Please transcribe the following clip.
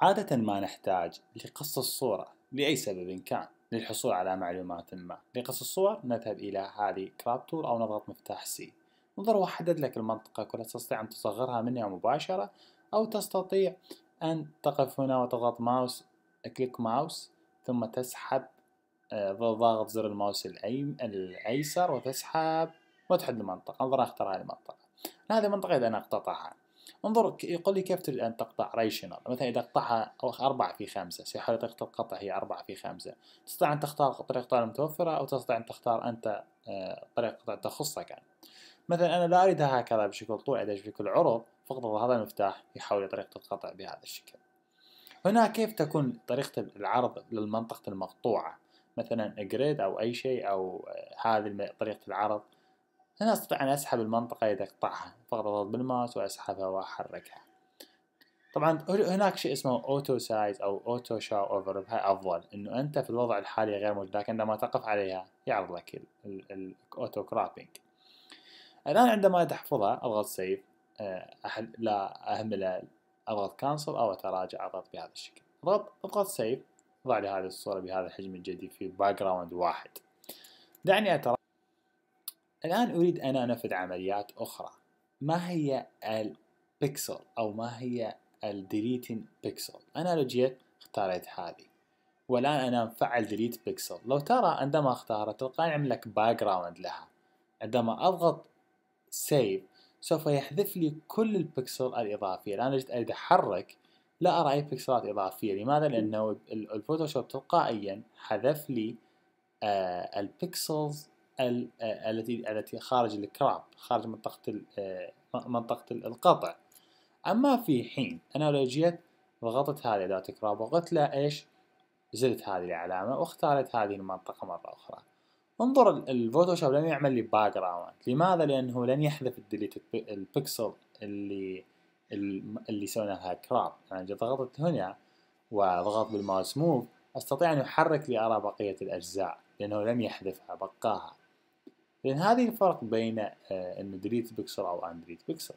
عادة ما نحتاج لقص الصورة لأي سبب كان للحصول على معلومات ما لقص الصور نذهب إلى هذه كراب تول أو نضغط مفتاح سي انظر وحدد لك المنطقة كلها تستطيع أن تصغرها منها مباشرة أو تستطيع أن تقف هنا وتضغط ماوس كليك ماوس ثم تسحب آه، ضغط زر الماوس الأيسر وتسحب وتحد المنطقة انظر اختار هذه المنطقة هذه المنطقة إذا أنا اقتطعها انظر يقول لي كيف تريد أن تقطع ريشنال مثلا إذا قطعها 4 في في حاله طريقة القطع هي 4 في 5 تستطيع أن تختار طريقة القطع المتوفرة أو تستطيع أن تختار أنت آه، طريقة قطع تخصك يعني. مثلا أنا لا أريدها هكذا بشكل طويل أريدها بشكل عرض فقط هذا المفتاح يحاول طريقة القطع بهذا الشكل هنا كيف تكون طريقة العرض للمنطقة المقطوعة مثلا جريد أو أي شيء أو آه، هذه طريقة العرض أنا أستطيع أن أسحب المنطقة إذا قطعها اضغط بالماوس وأسحبها وأحركها طبعا هناك شيء اسمه اوتو سايز او اوتو شاو اوفر هاي افضل انه انت في الوضع الحالي غير موجود لكن عندما تقف عليها يعرض لك الاوتو كرابينج الان عندما تحفظها اضغط سيف آه، أحل لا اهمل اضغط كانسل او اتراجع اضغط بهذا الشكل اضغط اضغط سيف ضع لي هذه الصوره بهذا الحجم الجديد في باك جراوند واحد دعني اتراجع الآن أريد أن أنفذ عمليات أخرى ما هي البكسل أو ما هي الديليتين بكسل أنا جيت اختاريت هذه والآن أنا مفعل ديليت بكسل لو ترى عندما اختارت تلقائي يعمل لك باك جراوند لها عندما أضغط سيف سوف يحذف لي كل البكسل الإضافية الآن جيت أريد أحرك لا أرى أي بكسلات إضافية لماذا؟ لأنه الفوتوشوب تلقائيا حذف لي آه، البكسلز آه، التي التي خارج الكراب خارج منطقة آه، منطقة القطع أما في حين أنا لو جيت ضغطت هذه أداة الكراب وقلت له إيش زدت هذه العلامة واختارت هذه المنطقة مرة أخرى انظر الفوتوشوب لن يعمل لي باك جراوند لماذا لأنه لن يحذف الديليت البكسل اللي اللي سويناها كراب يعني اذا ضغطت هنا وضغط بالماوس موف أستطيع أن أحرك لأرى بقية الأجزاء لأنه لم يحذفها بقاها لأن هذه الفرق بين آه، ان دريت بيكسل أو اندريت بيكسل